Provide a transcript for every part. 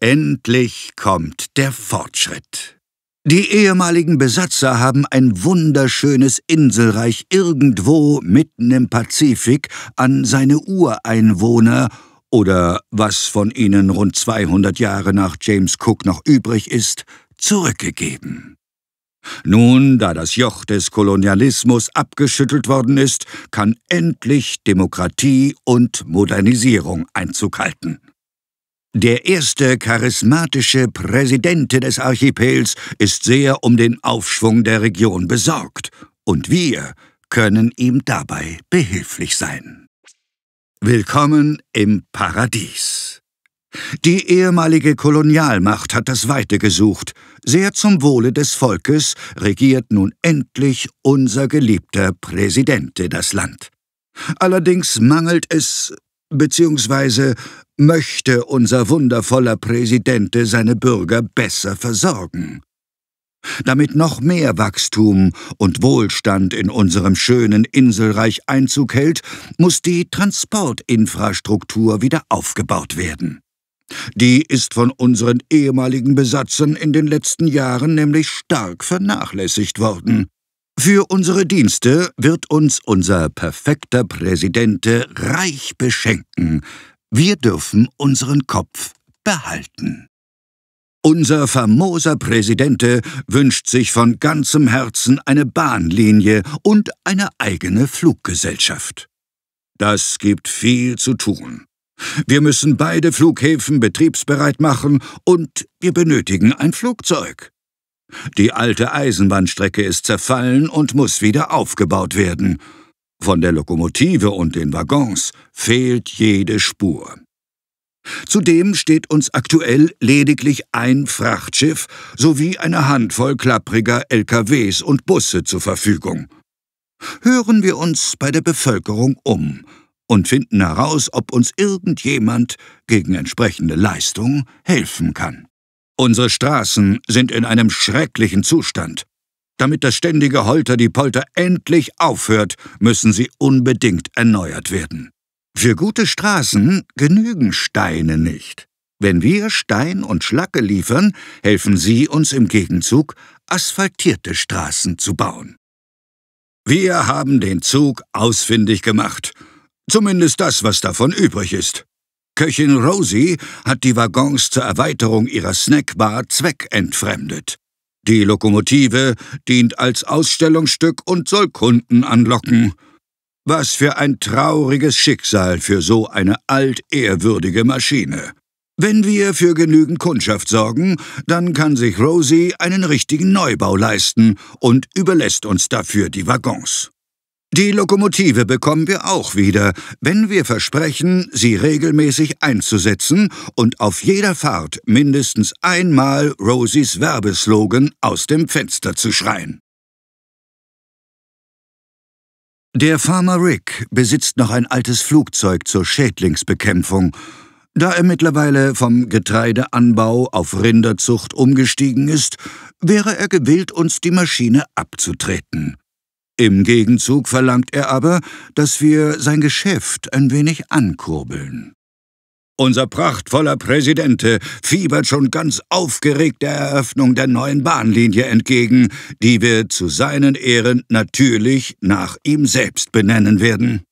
Endlich kommt der Fortschritt. Die ehemaligen Besatzer haben ein wunderschönes Inselreich irgendwo mitten im Pazifik an seine Ureinwohner oder was von ihnen rund 200 Jahre nach James Cook noch übrig ist, zurückgegeben. Nun, da das Joch des Kolonialismus abgeschüttelt worden ist, kann endlich Demokratie und Modernisierung Einzug halten. Der erste charismatische Präsident des Archipels ist sehr um den Aufschwung der Region besorgt. Und wir können ihm dabei behilflich sein. Willkommen im Paradies. Die ehemalige Kolonialmacht hat das Weite gesucht. Sehr zum Wohle des Volkes regiert nun endlich unser geliebter Präsident das Land. Allerdings mangelt es, beziehungsweise möchte unser wundervoller Präsident seine Bürger besser versorgen. Damit noch mehr Wachstum und Wohlstand in unserem schönen Inselreich Einzug hält, muss die Transportinfrastruktur wieder aufgebaut werden. Die ist von unseren ehemaligen Besatzern in den letzten Jahren nämlich stark vernachlässigt worden. Für unsere Dienste wird uns unser perfekter Präsidente reich beschenken, wir dürfen unseren Kopf behalten. Unser famoser Präsident wünscht sich von ganzem Herzen eine Bahnlinie und eine eigene Fluggesellschaft. Das gibt viel zu tun. Wir müssen beide Flughäfen betriebsbereit machen und wir benötigen ein Flugzeug. Die alte Eisenbahnstrecke ist zerfallen und muss wieder aufgebaut werden. Von der Lokomotive und den Waggons fehlt jede Spur. Zudem steht uns aktuell lediglich ein Frachtschiff sowie eine Handvoll klappriger LKWs und Busse zur Verfügung. Hören wir uns bei der Bevölkerung um und finden heraus, ob uns irgendjemand gegen entsprechende Leistung helfen kann. Unsere Straßen sind in einem schrecklichen Zustand. Damit das ständige Holter die Polter endlich aufhört, müssen sie unbedingt erneuert werden. Für gute Straßen genügen Steine nicht. Wenn wir Stein und Schlacke liefern, helfen Sie uns im Gegenzug, asphaltierte Straßen zu bauen. Wir haben den Zug ausfindig gemacht. Zumindest das, was davon übrig ist. Köchin Rosie hat die Waggons zur Erweiterung ihrer Snackbar zweckentfremdet. Die Lokomotive dient als Ausstellungsstück und soll Kunden anlocken. Was für ein trauriges Schicksal für so eine altehrwürdige Maschine. Wenn wir für genügend Kundschaft sorgen, dann kann sich Rosie einen richtigen Neubau leisten und überlässt uns dafür die Waggons. Die Lokomotive bekommen wir auch wieder, wenn wir versprechen, sie regelmäßig einzusetzen und auf jeder Fahrt mindestens einmal Rosies Werbeslogan aus dem Fenster zu schreien. Der Farmer Rick besitzt noch ein altes Flugzeug zur Schädlingsbekämpfung. Da er mittlerweile vom Getreideanbau auf Rinderzucht umgestiegen ist, wäre er gewillt, uns die Maschine abzutreten. Im Gegenzug verlangt er aber, dass wir sein Geschäft ein wenig ankurbeln. Unser prachtvoller Präsidente fiebert schon ganz aufgeregt der Eröffnung der neuen Bahnlinie entgegen, die wir zu seinen Ehren natürlich nach ihm selbst benennen werden.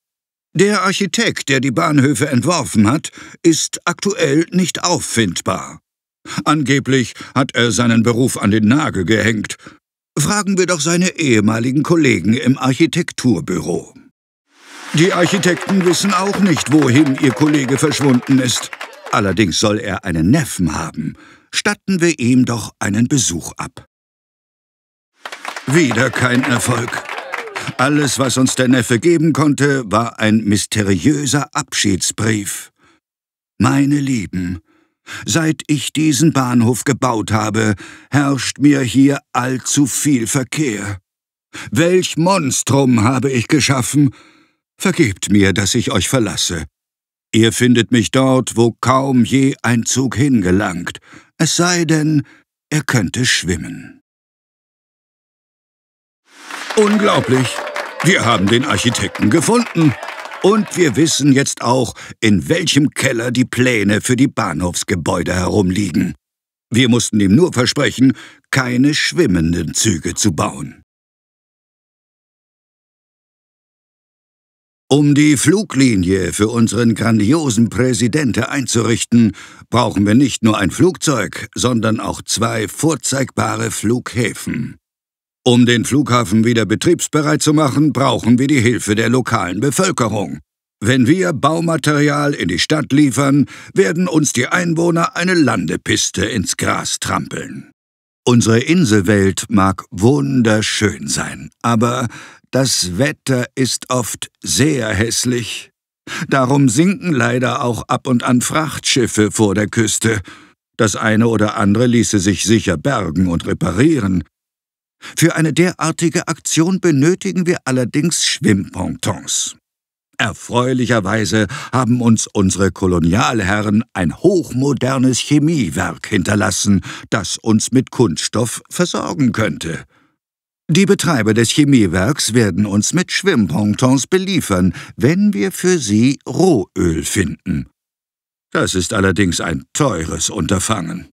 Der Architekt, der die Bahnhöfe entworfen hat, ist aktuell nicht auffindbar. Angeblich hat er seinen Beruf an den Nagel gehängt, Fragen wir doch seine ehemaligen Kollegen im Architekturbüro. Die Architekten wissen auch nicht, wohin ihr Kollege verschwunden ist. Allerdings soll er einen Neffen haben. Statten wir ihm doch einen Besuch ab. Wieder kein Erfolg. Alles, was uns der Neffe geben konnte, war ein mysteriöser Abschiedsbrief. Meine Lieben, Seit ich diesen Bahnhof gebaut habe, herrscht mir hier allzu viel Verkehr. Welch Monstrum habe ich geschaffen! Vergebt mir, dass ich euch verlasse. Ihr findet mich dort, wo kaum je ein Zug hingelangt, es sei denn, er könnte schwimmen. Unglaublich! Wir haben den Architekten gefunden! Und wir wissen jetzt auch, in welchem Keller die Pläne für die Bahnhofsgebäude herumliegen. Wir mussten ihm nur versprechen, keine schwimmenden Züge zu bauen. Um die Fluglinie für unseren grandiosen Präsidenten einzurichten, brauchen wir nicht nur ein Flugzeug, sondern auch zwei vorzeigbare Flughäfen. Um den Flughafen wieder betriebsbereit zu machen, brauchen wir die Hilfe der lokalen Bevölkerung. Wenn wir Baumaterial in die Stadt liefern, werden uns die Einwohner eine Landepiste ins Gras trampeln. Unsere Inselwelt mag wunderschön sein, aber das Wetter ist oft sehr hässlich. Darum sinken leider auch ab und an Frachtschiffe vor der Küste. Das eine oder andere ließe sich sicher bergen und reparieren, für eine derartige Aktion benötigen wir allerdings Schwimmpontons. Erfreulicherweise haben uns unsere Kolonialherren ein hochmodernes Chemiewerk hinterlassen, das uns mit Kunststoff versorgen könnte. Die Betreiber des Chemiewerks werden uns mit Schwimmpontons beliefern, wenn wir für sie Rohöl finden. Das ist allerdings ein teures Unterfangen.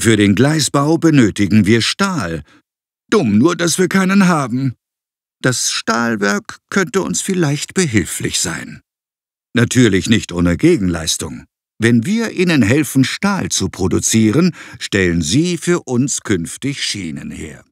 Für den Gleisbau benötigen wir Stahl, Dumm nur, dass wir keinen haben. Das Stahlwerk könnte uns vielleicht behilflich sein. Natürlich nicht ohne Gegenleistung. Wenn wir Ihnen helfen, Stahl zu produzieren, stellen Sie für uns künftig Schienen her.